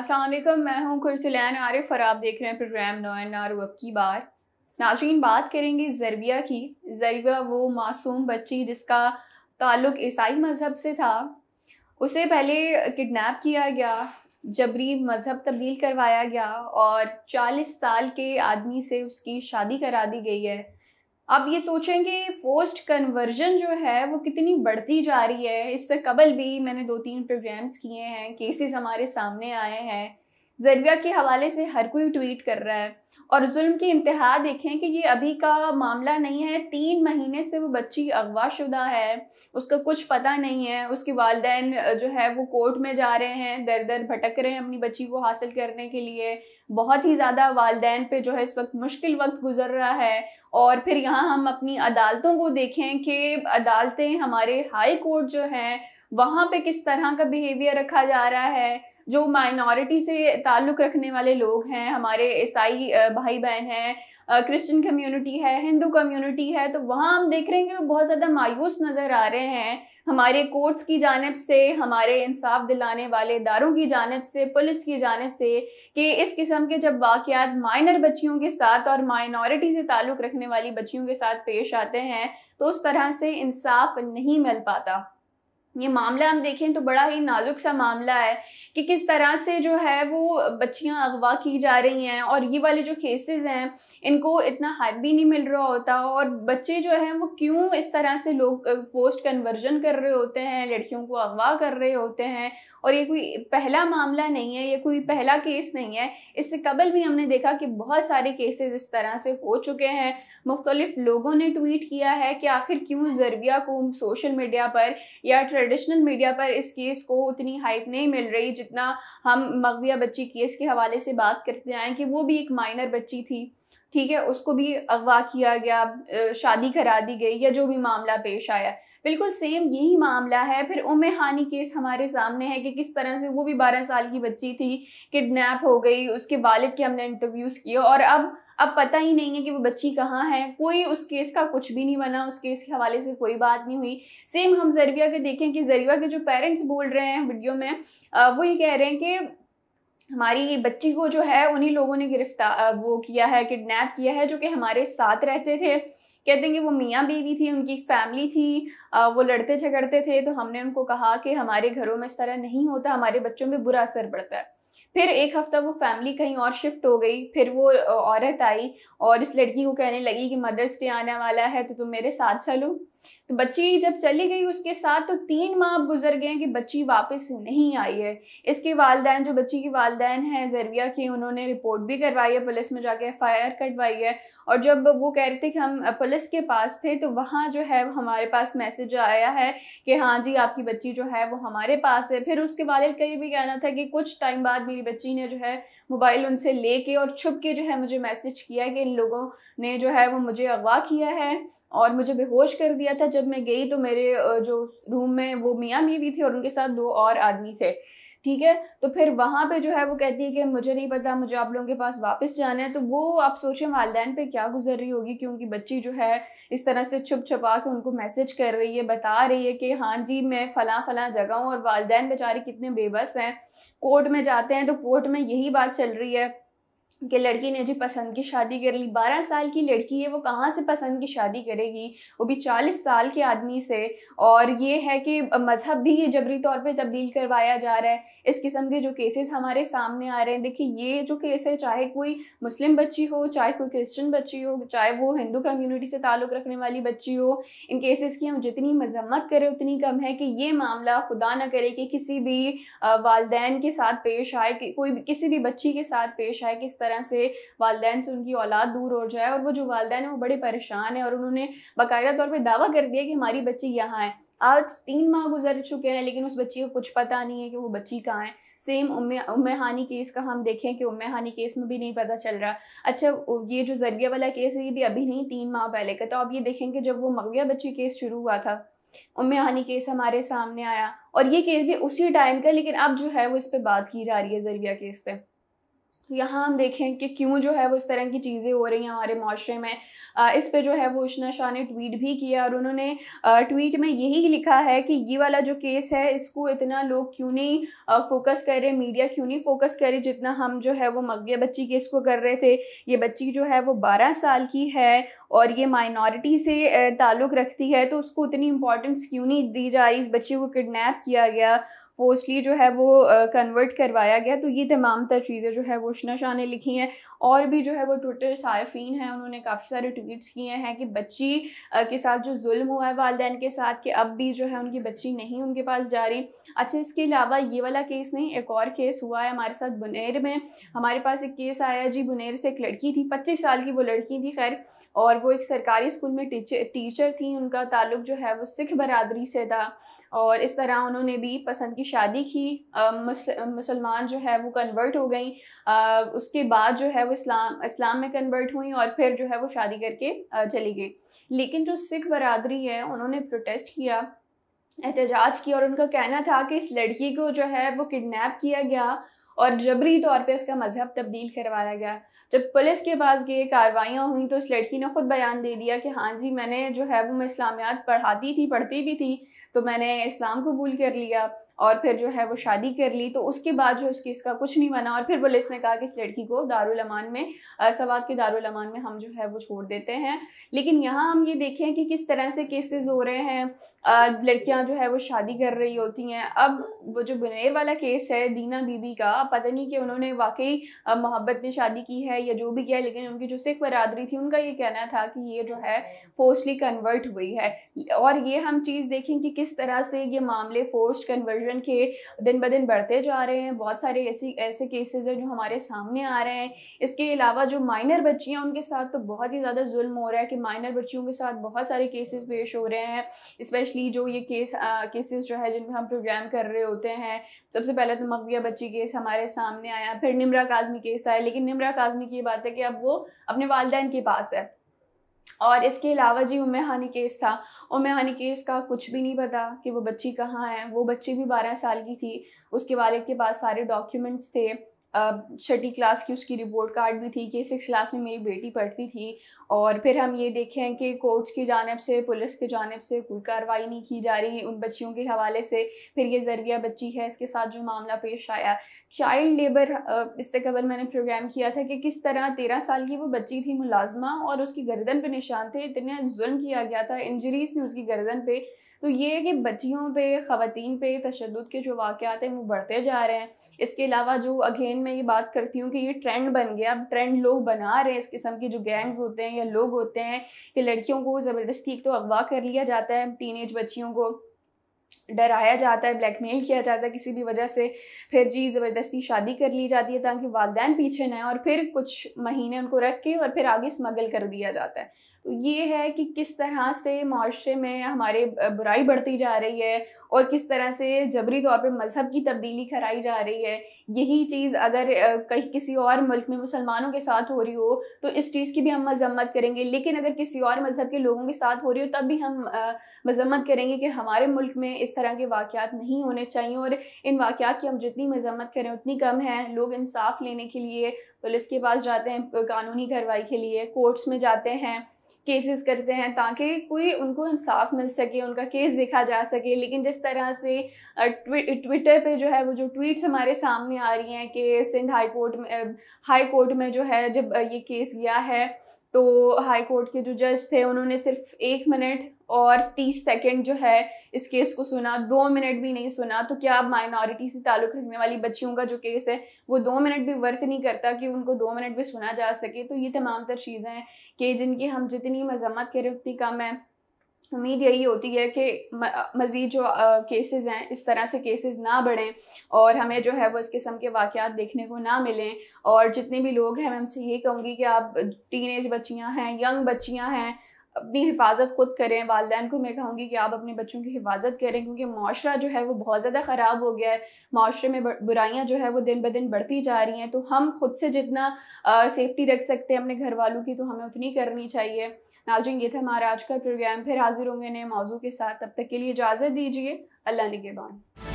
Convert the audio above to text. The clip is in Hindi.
असलम मैं हूँ कुर्तुलैन आरिफ और आप देख रहे हैं प्रोग्राम नौ एन आर की बार नाजरीन बात करेंगे जरबिया की जरबिया वो मासूम बच्ची जिसका ताल्लुक ईसाई मज़हब से था उसे पहले किडनैप किया गया जबरी मज़हब तब्दील करवाया गया और 40 साल के आदमी से उसकी शादी करा दी गई है आप ये सोचें कि फोस्ट कन्वर्जन जो है वो कितनी बढ़ती जा रही है इससे कबल भी मैंने दो तीन प्रोग्राम्स किए हैं केसेस हमारे सामने आए हैं जरिया के हवाले से हर कोई ट्वीट कर रहा है और जुल्म की इंतहा देखें कि ये अभी का मामला नहीं है तीन महीने से वो बच्ची अगवाशुदा है उसका कुछ पता नहीं है उसके वालदेन जो है वो कोर्ट में जा रहे हैं दर दर भटक रहे हैं अपनी बच्ची को हासिल करने के लिए बहुत ही ज़्यादा वालदेन पे जो है इस वक्त मुश्किल वक्त गुजर रहा है और फिर यहाँ हम अपनी अदालतों को देखें कि अदालतें हमारे हाई कोर्ट जो हैं वहाँ पे किस तरह का बिहेवियर रखा जा रहा है जो माइनॉरिटी से ताल्लुक़ रखने वाले लोग हैं हमारे ईसाई भाई बहन हैं क्रिश्चियन कम्युनिटी है हिंदू कम्युनिटी है तो वहाँ हम देख रहे हैं कि बहुत ज़्यादा मायूस नज़र आ रहे हैं हमारे कोर्ट्स की जानब से हमारे इंसाफ दिलाने वाले इदारों की जानब से पुलिस की जानब से कि इस किस्म के जब वाक़ात माइनर बच्चियों के साथ और माइनॉरिटी से ताल्लुक़ रखने वाली बच्चियों के साथ पेश आते हैं तो उस तरह से इंसाफ नहीं मिल पाता ये मामला हम देखें तो बड़ा ही नाजुक सा मामला है कि किस तरह से जो है वो बच्चियां अगवा की जा रही हैं और ये वाले जो केसेस हैं इनको इतना हाइप भी नहीं मिल रहा होता और बच्चे जो हैं वो क्यों इस तरह से लोग फोस्ट कन्वर्जन कर रहे होते हैं लड़कियों को अगवा कर रहे होते हैं और ये कोई पहला मामला नहीं है ये कोई पहला केस नहीं है इससे कबल भी हमने देखा कि बहुत सारे केसेस इस तरह से हो चुके हैं मुख्तलिफ लोगों ने ट्वीट किया है कि आखिर क्यों जरबिया को सोशल मीडिया पर या ट्रेड ट्रेडिशनल मीडिया पर इस केस को उतनी हाइप नहीं मिल रही जितना हम मगविया बच्ची केस के हवाले से बात करते आए कि वो भी एक माइनर बच्ची थी ठीक है उसको भी अगवा किया गया शादी करा दी गई या जो भी मामला पेश आया बिल्कुल सेम यही मामला है फिर उम हानी केस हमारे सामने है कि किस तरह से वो भी बारह साल की बच्ची थी किडनैप हो गई उसके वालिद के हमने इंटरव्यूज़ किए और अब अब पता ही नहीं है कि वो बच्ची कहाँ है कोई उस केस का कुछ भी नहीं बना उस केस के हवाले से कोई बात नहीं हुई सेम हम जरिया के देखें कि जरिया के जो पेरेंट्स बोल रहे हैं वीडियो में वो ये कह रहे हैं कि हमारी बच्ची को जो है उन्हीं लोगों ने गिरफ्तार वो किया है किडनैप किया है जो कि हमारे साथ रहते थे कहते हैं कि वो मियाँ बीवी थी उनकी एक फैमिली थी वो लड़ते झगड़ते थे तो हमने उनको कहा कि हमारे घरों में इस तरह नहीं होता हमारे बच्चों में बुरा असर पड़ता है फिर एक हफ्ता वो फैमिली कहीं और शिफ्ट हो गई फिर वो औरत आई और इस लड़की को कहने लगी कि मदर्स डे आने वाला है तो तुम मेरे साथ चलो तो बच्ची जब चली गई उसके साथ तो तीन माह अब गुजर गए कि बच्ची वापस नहीं आई है इसके वालदेन जो बच्ची की वालदेन हैं जरविया की उन्होंने रिपोर्ट भी करवाई है पुलिस में जाके एफ आई आर कटवाई है और जब वो कह रहे थे कि हम पुलिस के पास थे तो वहाँ जो है हमारे पास मैसेज आया है कि हाँ जी आपकी बच्ची जो है वो हमारे पास है फिर उसके वालद का ये भी कहना था कि कुछ टाइम बाद मेरी बच्ची ने जो है मोबाइल उनसे ले और छुप के जो है मुझे मैसेज किया कि इन लोगों ने जो है वो मुझे अगवा किया है और मुझे बेहोश कर दिया लिया था जब मैं गई तो मेरे जो रूम में वो मियाँ मी भी थी और उनके साथ दो और आदमी थे ठीक है तो फिर वहाँ पे जो है वो कहती है कि मुझे नहीं पता मुझे आप लोगों के पास वापस जाना है तो वो आप सोचें वालदेन पे क्या गुजर रही होगी क्योंकि बच्ची जो है इस तरह से छुप छुपा के उनको मैसेज कर रही है बता रही है कि हाँ जी मैं फ़लाँ फ़लाँ जगह हूँ और वालदेन बेचारे कितने बेबस हैं कोर्ट में जाते हैं तो कोर्ट में यही बात चल रही है कि लड़की ने जी पसंद की शादी कर ली बारह साल की लड़की है वो कहाँ से पसंद की शादी करेगी वो भी चालीस साल के आदमी से और ये है कि मज़हब भी ये जबरी तौर पे तब्दील करवाया जा रहा है इस किस्म के जो केसेस हमारे सामने आ रहे हैं देखिए ये जो केस है चाहे कोई मुस्लिम बच्ची हो चाहे कोई क्रिश्चन बच्ची हो चाहे वो हिंदू कम्यूनिटी से ताल्लुक़ रखने वाली बच्ची हो इन केसेस की हम जितनी मजम्मत करें उतनी कम है कि ये मामला खुदा ना करे कि किसी भी वालदेन के साथ पेश आए कोई किसी भी बच्ची के साथ पेश आए किस तरह तरह से वालदेन से उनकी औलाद दूर हो जाए और वो जो वालदेन हैं वो बड़े परेशान हैं और उन्होंने बाकायदा तौर पर दावा कर दिया कि हमारी बच्ची यहाँ है आज तीन माह गुजर चुके हैं लेकिन उस बच्ची को कुछ पता नहीं है कि वो बच्ची कहाँ है सेम उम्मे उम्मे हानी केस का हम देखें कि उम्मे हानी केस में भी नहीं पता चल रहा अच्छा ये जो जरिया वाला केस है ये भी अभी नहीं तीन माह पहले का तो आप ये देखें कि जब वो मगविया बच्ची केस शुरू हुआ था उम्मे हानी केस हमारे सामने आया और ये केस भी उसी टाइम का लेकिन अब जो है वो इस पर बात की जा रही है जरिया केस पर यहाँ हम देखें कि क्यों जो है वो इस तरह की चीज़ें हो रही हैं हमारे माशरे में इस पे जो है वो उशना शाह ने ट्वीट भी किया और उन्होंने ट्वीट में यही लिखा है कि ये वाला जो केस है इसको इतना लोग क्यों नहीं फोकस कर रहे मीडिया क्यों नहीं फोकस कर रहे जितना हम जो है वो मगे बच्ची केस को कर रहे थे ये बच्ची जो है वो बारह साल की है और ये माइनॉरिटी से ताल्लुक़ रखती है तो उसको इतनी इंपॉर्टेंस क्यों नहीं दी जा रही इस बच्ची को किडनेप किया गया फोर्सली जो है वो कन्वर्ट करवाया गया तो ये तमाम तर चीज़ें जो है वो रोशना शाह ने लिखी हैं और भी जो है वो ट्विटर सार्फिन हैं उन्होंने काफ़ी सारे ट्वीट्स किए हैं कि बच्ची के साथ जो जुल्म हुआ है वालदेन के साथ कि अब भी जो है उनकी बच्ची नहीं उनके पास जा रही अच्छा इसके अलावा ये वाला केस नहीं एक और केस हुआ है हमारे साथ बुनेर में हमारे पास एक केस आया जी बुनेर से एक लड़की थी पच्चीस साल की वो लड़की थी खैर और वो एक सरकारी स्कूल में टीचर टीचर थी उनका ताल्लुक जो है वो सिख बरदरी से था और इस तरह उन्होंने भी पसंद की शादी की मुसलमान जो है वो कन्वर्ट हो गई उसके बाद जो है वो इस्लाम इस्लाम में कन्वर्ट हुई और फिर जो है वो शादी करके चली गई लेकिन जो सिख बरदरी है उन्होंने प्रोटेस्ट किया एहतजाज किया और उनका कहना था कि इस लड़की को जो है वो किडनैप किया गया और जबरी तौर पे इसका मजहब तब्दील करवाया गया जब पुलिस के पास गए कार्रवाइयाँ हुई तो उस लड़की ने ख़ुद बयान दे दिया कि हाँ जी मैंने जो है वो मैं इस्लामियात पढ़ाती थी पढ़ती भी थी तो मैंने इस्लाम कबूल कर लिया और फिर जो है वो शादी कर ली तो उसके बाद जो उसकी इसका कुछ नहीं बना और फिर पुलिस ने कहा कि इस लड़की को दारुलमान में सवाद के दारुलमान में हम जो है वो छोड़ देते हैं लेकिन यहाँ हम ये देखें कि किस तरह से केसेस हो रहे हैं लड़कियाँ जो है वो शादी कर रही होती हैं अब वो जो बुनेर वाला केस है दीना बीबी का पता नहीं कि उन्होंने वाकई मोहब्बत में शादी की है या जो भी किया लेकिन उनकी जो सिख बरदरी थी उनका ये कहना था कि ये जो है फोर्सली कन्वर्ट हुई है और ये हम चीज़ देखें कि किस तरह से ये मामले फोर्स कन्वर्जन के दिन ब दिन बढ़ते जा रहे हैं बहुत सारे ऐसी ऐसे केसेस हैं जो हमारे सामने आ रहे हैं इसके अलावा जो माइनर बच्चियाँ उनके साथ तो बहुत ही ज़्यादा जुल्म हो रहा है कि माइनर बच्चियों के साथ बहुत सारे केसेस पेश हो रहे हैं स्पेशली जो ये केस केसेस जो है जिनमें हम प्रोग्राम कर रहे होते हैं सबसे पहले तो मकविया बच्ची केस हमारे हमारे सामने आया फिर निमरा काजमी केस आया लेकिन निमरा काजमी की ये बात है कि अब वो अपने वालदेन के पास है और इसके अलावा जी उम हानी केस था उम हानी केस का कुछ भी नहीं पता कि वो बच्ची कहाँ है वो बच्ची भी बारह साल की थी उसके वालद के पास सारे डॉक्यूमेंट्स थे छठी क्लास की उसकी रिपोर्ट कार्ड भी थी कि सिक्स क्लास में मेरी बेटी पढ़ती थी और फिर हम ये देखें कि कोर्ट की जानब से पुलिस की जानब से कोई कार्रवाई नहीं की जा रही उन बच्चियों के हवाले से फिर ये ज़रिया बच्ची है इसके साथ जो मामला पेश आया चाइल्ड लेबर इससे कबल मैंने प्रोग्राम किया था कि किस तरह तेरह साल की वो बच्ची थी मुलाजमा और उसकी गर्दन पर निशान थे इतना जुल्म किया गया था इंजरीज थी उसकी गर्दन पर तो ये है कि बच्चियों पे ख़वान पे तशद के जो वाक़ हैं वो बढ़ते जा रहे हैं इसके अलावा जो अगेन मैं ये बात करती हूँ कि ये ट्रेंड बन गया अब ट्रेंड लोग बना रहे हैं इस किस्म के जो गैंग्स होते हैं या लोग होते हैं कि लड़कियों को ज़बरदस्ती तो अगवा कर लिया जाता है टीन बच्चियों को डराया जाता है ब्लैकमेल किया जाता है किसी भी वजह से फिर जी ज़बरदस्ती शादी कर ली जाती है ताकि वालदेन पीछे ना और फिर कुछ महीने उनको रख के और फिर आगे स्मगल कर दिया जाता है ये है कि किस तरह से माशरे में हमारे बुराई बढ़ती जा रही है और किस तरह से जबरी तौर पर मज़हब की तब्दीली कराई जा रही है यही चीज़ अगर कहीं किसी और मुल्क में मुसलमानों के साथ हो रही हो तो इस चीज़ की भी हम मजम्मत करेंगे लेकिन अगर किसी और मज़हब के लोगों के साथ हो रही हो तब भी हम मजम्मत करेंगे कि हमारे मुल्क में इस तरह के वाक़ात नहीं होने चाहिए और इन वाक़ की हम जितनी मजम्मत करें उतनी कम है लोग इंसाफ लेने के लिए पुलिस के पास जाते हैं कानूनी कार्रवाई के लिए कोर्ट्स में जाते हैं केसेस करते हैं ताकि कोई उनको इंसाफ मिल सके उनका केस देखा जा सके लेकिन जिस तरह से ट्वि, ट्विटर पे जो है वो जो ट्वीट्स हमारे सामने आ रही हैं कि सिंध हाई कोर्ट में हाई कोर्ट में जो है जब ये केस गया है तो हाई कोर्ट के जो जज थे उन्होंने सिर्फ एक मिनट और तीस सेकंड जो है इस केस को सुना दो मिनट भी नहीं सुना तो क्या माइनॉरिटी से ताल्लुक़ रखने वाली बच्चियों का जो केस है वो दो मिनट भी वर्थ नहीं करता कि उनको दो मिनट भी सुना जा सके तो ये तमाम तर चीज़ें हैं कि जिनकी हम जितनी इतनी मजम्मत के उतनी कम है उम्मीद यही होती है कि मज़ीद जो केसेस हैं इस तरह से केसेस ना बढ़ें और हमें जो है वो इस किस्म के वाक़ देखने को ना मिलें और जितने भी लोग हैं मैं उनसे ये कहूँगी कि आप टीन एज बच्चियाँ हैं यंग बच्चियाँ हैं अपनी हिफाजत खुद करें वालदेन को मैं कहूँगी कि आप अपने बच्चों की हिफाजत करें क्योंकि माशरा जो है वो बहुत ज़्यादा ख़राब हो गया है माशरे में बुराइयाँ जो है वो दिन ब दिन बढ़ती जा रही हैं तो हम खुद से जितना आ, सेफ्टी रख सकते हैं अपने घर वालों की तो हमें उतनी करनी चाहिए नाजिन ये था हमारा आज का प्रोग्राम फिर हाजिर होंगे नए मौजू के साथ तब तक के लिए इजाज़त दीजिए अल्लाह निगेबान